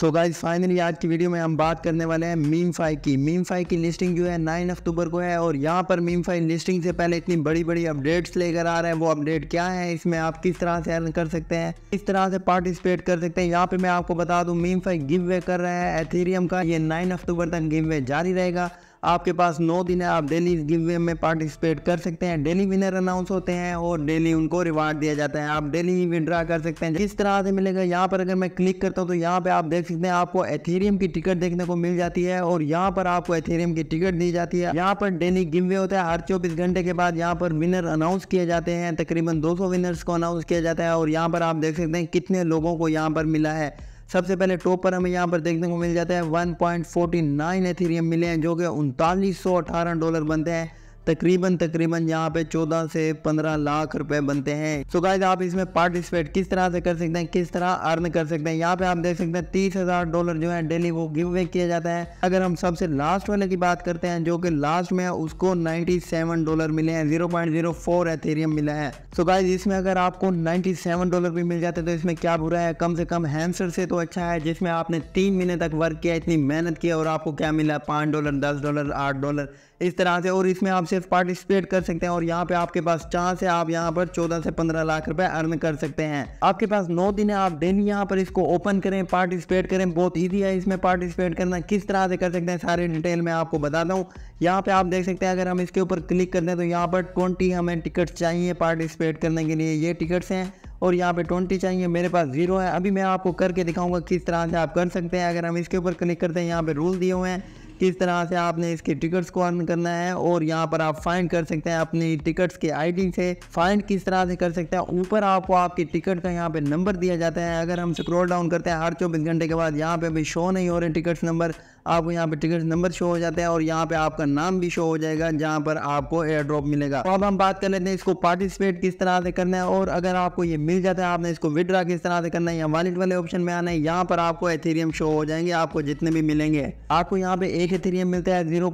so guys finally आज की video में हम बात करने वाले हैं मीम फाई की मीम फाई की लिस्टिंग जो है नाइन अक्टूबर को है और यहाँ पर मीम फाई लिस्टिंग से पहले इतनी बड़ी बड़ी अपडेट्स लेकर आ रहे हैं वो अपडेट क्या है इसमें आप किस तरह से अर्न कर सकते हैं किस तरह से पार्टिसिपेट कर सकते हैं यहाँ पे मैं आपको बता दूँ मीम फाई गिव वे कर रहे हैं एथीरियम का ये नाइन अक्टूबर तक गिव वे जारी रहेगा आपके पास नौ दिन है आप डेली गिव वे में पार्टिसिपेट कर सकते हैं डेली विनर अनाउंस होते हैं और डेली उनको रिवार्ड दिया जाता है आप डेली विड्रा कर सकते हैं किस तरह से मिलेगा यहाँ पर अगर मैं क्लिक करता हूँ तो यहाँ पर आप देख सकते हैं आपको एथेरियम की टिकट देखने को मिल जाती है और यहाँ पर आपको एथेरियम की टिकट दी जाती है यहाँ पर डेली गिव वे होता है हर चौबीस घंटे के बाद यहाँ पर विनर अनाउंस किए जाते हैं तकरीबन सौ विनर्स को अनाउंस किया जाता है और यहाँ पर आप देख सकते हैं कितने लोगों को यहाँ पर मिला है सबसे पहले टॉप पर हमें यहाँ पर देखने को मिल जाता है 1.49 एथेरियम मिले हैं जो कि उनतालीस डॉलर बनते हैं तकरीबन तकरीबन यहाँ पे 14 से 15 लाख रुपए बनते हैं सो so गाइज आप इसमें पार्टिसिपेट किस तरह से कर सकते हैं किस तरह अर्न कर सकते हैं यहाँ पे आप देख सकते हैं तीस हजार डॉलर जो है डेली वो गिव अवे किया जाता है अगर हम सबसे लास्ट वाले की बात करते हैं जो कि लास्ट में है उसको 97 डॉलर मिले हैं 0.04 एथेरियम मिला है सो so गाइज इसमें अगर आपको सेवन डॉलर भी मिल जाते तो इसमें क्या बुरा है कम से कम हैंसर से तो अच्छा है जिसमें आपने तीन महीने तक वर्क किया इतनी मेहनत किया और आपको क्या मिला पाँच डॉलर दस डॉलर आठ डॉलर इस तरह से और इसमें आप से पार्टिसिपेट कर सकते हैं और यहाँ पे आपके पास चांस है आप यहाँ पर चौदह से पंद्रह लाख रुपए अर्न कर सकते हैं आपके पास नौ दिन है आप डेली यहाँ पर इसको ओपन करें पार्टिसिपेट करें बहुत ईजी है इसमें पार्टिसिपेट करना किस तरह से कर सकते हैं सारे डिटेल में आपको बताता हूँ यहाँ पे आप देख सकते हैं अगर हम इसके ऊपर क्लिक करते हैं तो यहाँ पर ट्वेंटी हमें टिकट चाहिए पार्टिसिपेट करने के लिए ये टिकट्स हैं और यहाँ पे ट्वेंटी चाहिए मेरे पास जीरो है अभी मैं आपको करके दिखाऊंगा किस तरह से आप कर सकते हैं अगर हम इसके ऊपर क्लिक करते हैं यहाँ पे रूल दिए हुए हैं किस तरह से आपने इसके टिकट्स को अर्न करना है और यहाँ पर आप फाइंड कर सकते हैं अपनी टिकट्स के आईडी से फाइंड किस तरह से कर सकते हैं ऊपर आपको आपके टिकट का यहाँ पे नंबर दिया जाता है अगर हम स्क्रोल डाउन करते हैं हर चौबीस घंटे के बाद यहाँ पे अभी शो नहीं हो रहे टिकट्स नंबर आपको यहाँ पे टिकट नंबर शो हो जाते हैं और यहाँ पे आपका नाम भी शो हो जाएगा जहाँ पर आपको एयर ड्रॉप मिलेगा तो अब हम बात कर लेते हैं इसको पार्टिसिपेट किस तरह से करना है और अगर आपको ये मिल जाता है आपने इसको विदड्रा किस तरह से करना है या वालेट वाले ऑप्शन में आना है यहाँ पर आपको एथेरियम शो हो जाएंगे आपको जितने भी मिलेंगे आपको यहाँ पे एक एथेरियम मिलता है जीरो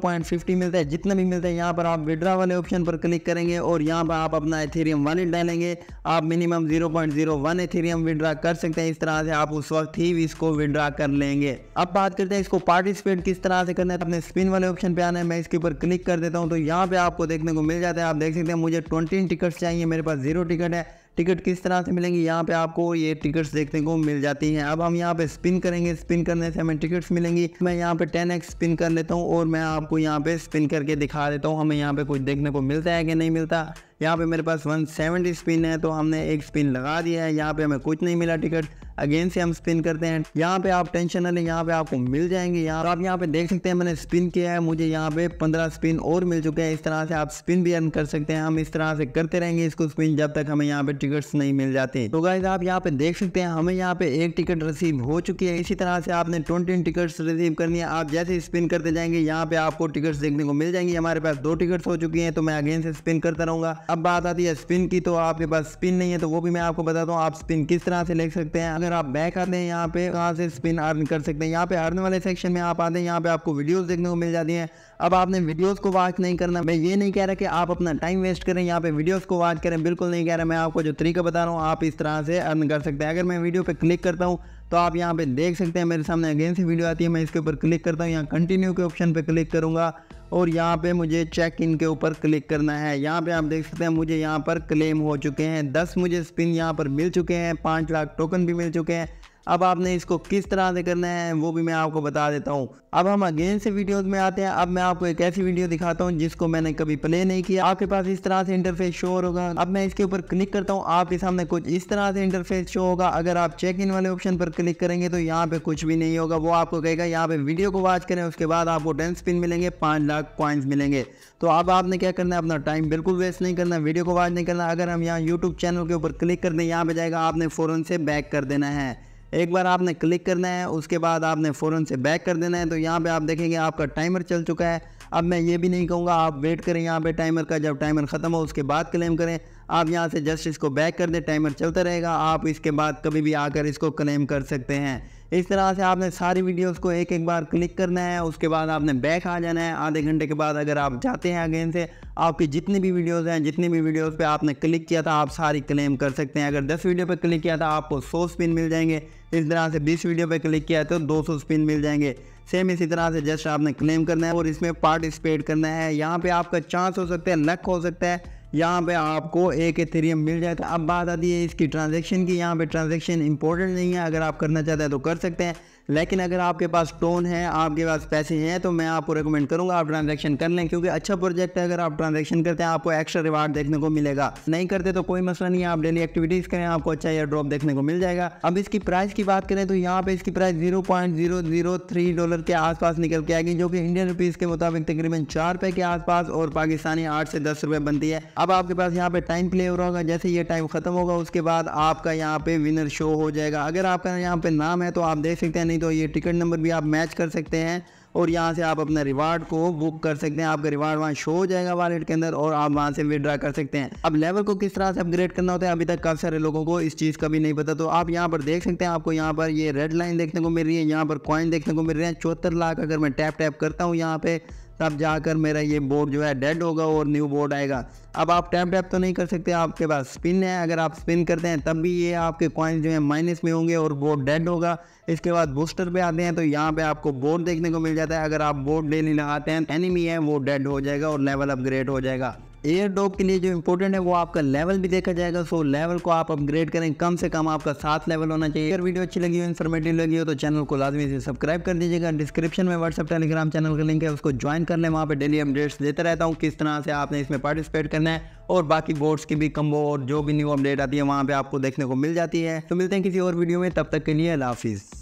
मिलता है जितना भी मिलता है यहाँ पर आप विड्रा वाले ऑप्शन पर क्लिक करेंगे और यहाँ पर आप अपना एथेरियम वालेट डालेंगे आप मिनिमम जीरो एथेरियम विड्रा कर सकते हैं इस तरह से आप उस वक्त ही इसको विड्रा कर लेंगे अब बात करते हैं इसको पार्टिसिपेट स्पिन किस तरह से करना है तो अपने स्पिन वाले ऑप्शन पे आना है मैं इसके ऊपर क्लिक कर देता हूँ तो यहाँ पे आपको देखने को मिल जाता है आप देख सकते हैं मुझे ट्वेंटी टिकट्स चाहिए मेरे पास जीरो टिकट है टिकट किस तरह से मिलेंगी यहाँ पे आपको ये टिकट्स देखने को मिल जाती हैं अब हम यहाँ पे स्पिन करेंगे स्पिन करने से हमें टिकट्स मिलेंगी मैं यहाँ पे टेन एक्स स्पिन कर लेता हूँ और मैं आपको यहाँ पे स्पिन करके दिखा देता हूँ हमें यहाँ पे कुछ देखने को मिलता है कि नहीं मिलता यहाँ पे मेरे पास 170 स्पिन है तो हमने एक स्पिन लगा दिया है यहाँ पे हमें कुछ नहीं मिला टिकट अगेन से हम स्पिन करते हैं यहाँ पे आप टेंशन ना लें यहाँ पे आपको मिल जाएंगे यहाँ आप यहाँ पे देख सकते हैं मैंने स्पिन किया है मुझे यहाँ पे 15 स्पिन और मिल चुके हैं इस तरह से आप स्पिन भी अर्न कर सकते हैं हम इस तरह से करते रहेंगे इसको स्पिन जब तक हमें यहाँ पे टिकट्स नहीं मिल जाते तो गाइज आप यहाँ पे देख सकते हैं हमें यहाँ पे एक टिकट रिसीव हो चुकी है इसी तरह से आपने ट्वेंटी टिकट्स रिसीव करनी है आप जैसे स्पिन करते जाएंगे यहाँ पे आपको टिकट्स देखने को मिल जाएंगे हमारे पास दो टिकट्स हो चुकी हैं तो मैं अगेन से स्पिन करता रहूंगा अब बात आती है स्पिन की तो आपके पास स्पिन नहीं है तो वो भी मैं आपको बताता हूँ आप स्पिन किस तरह से ले सकते हैं अगर आप बैक आते हैं यहाँ पे कहाँ से स्पिन अर्न कर सकते हैं यहाँ पे अर्न वाले सेक्शन में आप आते हैं यहाँ पे आपको वीडियोज देखने को मिल जाती है अब आपने वीडियोस को वॉच नहीं करना मैं ये नहीं कह रहा कि आप अपना टाइम वेस्ट करें यहाँ पे वीडियोस को वॉच करें बिल्कुल नहीं कह रहा मैं आपको जो तरीका बता रहा हूँ आप इस तरह से अर्न कर सकते हैं अगर मैं वीडियो पर क्लिक करता हूँ तो आप यहाँ पे देख सकते हैं मेरे सामने अगेन से वीडियो आती है मैं इसके ऊपर क्लिक करता हूँ यहाँ कंटिन्यू के ऑप्शन पर क्लिक करूँगा और यहाँ पर मुझे चेक इन के ऊपर क्लिक करना है यहाँ पर आप देख सकते हैं मुझे यहाँ पर क्लेम हो चुके हैं दस मुझे स्पिन यहाँ पर मिल चुके हैं पाँच लाख टोकन भी मिल चुके हैं अब आपने इसको किस तरह से करना है वो भी मैं आपको बता देता हूँ अब हम अगेन से वीडियोस में आते हैं अब मैं आपको एक ऐसी वीडियो दिखाता हूँ जिसको मैंने कभी प्ले नहीं किया आपके पास इस तरह से इंटरफेस शो होगा अब मैं इसके ऊपर क्लिक करता हूँ आपके सामने कुछ इस तरह से इंटरफेस शो होगा अगर आप चेक इन वाले ऑप्शन पर क्लिक करेंगे तो यहाँ पे कुछ भी नहीं होगा वो आपको कहेगा यहाँ पे वीडियो को वॉच करें उसके बाद आपको टेन स्पिन मिलेंगे पाँच लाख पॉइंट मिलेंगे तो अब आपने क्या करना है अपना टाइम बिल्कुल वेस्ट नहीं करना वीडियो को वॉच नहीं करना अगर हम यहाँ यूट्यूब चैनल के ऊपर क्लिक कर दें यहाँ पर जाएगा आपने फ़ौरन से बैक कर देना है एक बार आपने क्लिक करना है उसके बाद आपने फ़ौरन से बैक कर देना है तो यहाँ पे आप देखेंगे आपका टाइमर चल चुका है अब मैं ये भी नहीं कहूँगा आप वेट करें यहाँ पे टाइमर का जब टाइमर ख़त्म हो उसके बाद क्लेम करें आप यहाँ से जस्ट इसको बैक कर दें टाइमर चलता रहेगा आप इसके बाद कभी भी आकर इसको क्लेम कर सकते हैं इस तरह से आपने सारी वीडियोस को एक एक बार क्लिक करना है उसके बाद आपने बैक आ जाना है आधे घंटे के बाद अगर आप जाते हैं अगेन से आपकी जितनी भी वीडियोस हैं जितनी भी वीडियोस पे आपने क्लिक किया था आप सारी क्लेम कर सकते हैं अगर 10 वीडियो पे क्लिक किया था आपको 100 स्पिन मिल जाएंगे इस तरह से 20 वीडियो पे क्लिक किया तो 200 स्पिन मिल जाएंगे सेम इसी तरह से जस्ट आपने क्लेम करना है और इसमें पार्टिसिपेट करना है यहाँ पर आपका चांस हो सकता है लक हो सकता है यहाँ पे आपको एक एथेरियम मिल जाए तो अब बात आती है इसकी ट्रांजेक्शन की यहाँ पे ट्रांजेक्शन इंपॉर्टेंट नहीं है अगर आप करना चाहते हैं तो कर सकते हैं लेकिन अगर आपके पास टोन है आपके पास पैसे हैं तो मैं आपको रिकमेंड करूंगा आप ट्रांजेक्शन कर लें क्योंकि अच्छा प्रोजेक्ट है अगर आप ट्रांजेक्शन करते हैं आपको एक्स्ट्रा रिवार्ड देखने को मिलेगा नहीं करते तो कोई मसला नहीं है आप डेली एक्टिविटीज़ करें आपको अच्छा एयर ड्रॉप देखने को मिल जाएगा अब इसकी प्राइस की बात करें तो यहाँ पे इसकी price zero point zero zero three dollar के आसपास निकल के आएगी जो कि इंडियन रुपीज़ के मुताबिक तकरीबन चार रुपए के आसपास और पाकिस्तानी आठ से दस रुपए बनती है अब आपके पास यहाँ पे टाइम प्ले हो रहा होगा जैसे ये टाइम खत्म होगा उसके बाद आपका यहाँ पे विनर शो हो जाएगा अगर आपका यहाँ पे नाम है तो आप देख सकते हैं नहीं तो ये टिकट नंबर भी आप मैच कर सकते हैं और यहाँ से आप अपना रिवार्ड को बुक कर सकते हैं आपका रिवार्ड वहाँ शो हो जाएगा वॉलेट के अंदर और आप वहाँ से विड्रा कर सकते हैं अब लेवल को किस तरह से अपग्रेड करना होता है अभी तक काफ़ी सारे लोगों को इस चीज़ का भी नहीं पता तो आप यहाँ पर देख सकते हैं आपको यहाँ पर ये रेड लाइन देखने को मिल रही है यहाँ पर कॉइन देखने को मिल रहे हैं चौहत्तर लाख अगर मैं टैप टैप करता हूँ यहाँ पर तब जाकर मेरा ये बोर्ड जो है डेड होगा और न्यू बोर्ड आएगा अब आप टैप टैप तो नहीं कर सकते आपके पास स्पिन है अगर आप स्पिन करते हैं तब भी ये आपके कॉइन जो है माइनस में होंगे और बोर्ड डेड होगा इसके बाद बूस्टर पे आते हैं तो यहाँ पे आपको बोर्ड देखने को मिल जाता है अगर आप बोर्ड लेने आते हैं एनिमी है वो डेड हो जाएगा और लेवल अपग्रेड हो जाएगा एयर डॉग के लिए जो इंपॉर्टेंट है वो आपका लेवल भी देखा जाएगा सो लेवल को आप अपग्रेड करें कम से कम आपका सात लेवल होना चाहिए अगर वीडियो अच्छी लगी हो इन्फॉर्मेटिव लगी हो तो चैनल को लाजमी से सब्सक्राइब कर दीजिएगा डिस्क्रिप्शन में व्हाट्सअप टेलीग्राम चैनल का लिंक है उसको ज्वाइन कर लें वहाँ पर डेली अपडेट्स देता रहता हूँ किस तरह से आपने इसमें पार्टिसिपेट करना है और बाकी बोर्ड्स की भी कम्बो और जो भी न्यू अपडेट आती है वहाँ पर आपको देखने को मिल जाती है तो मिलते हैं किसी और वीडियो में तब तक के लिए हाफिज़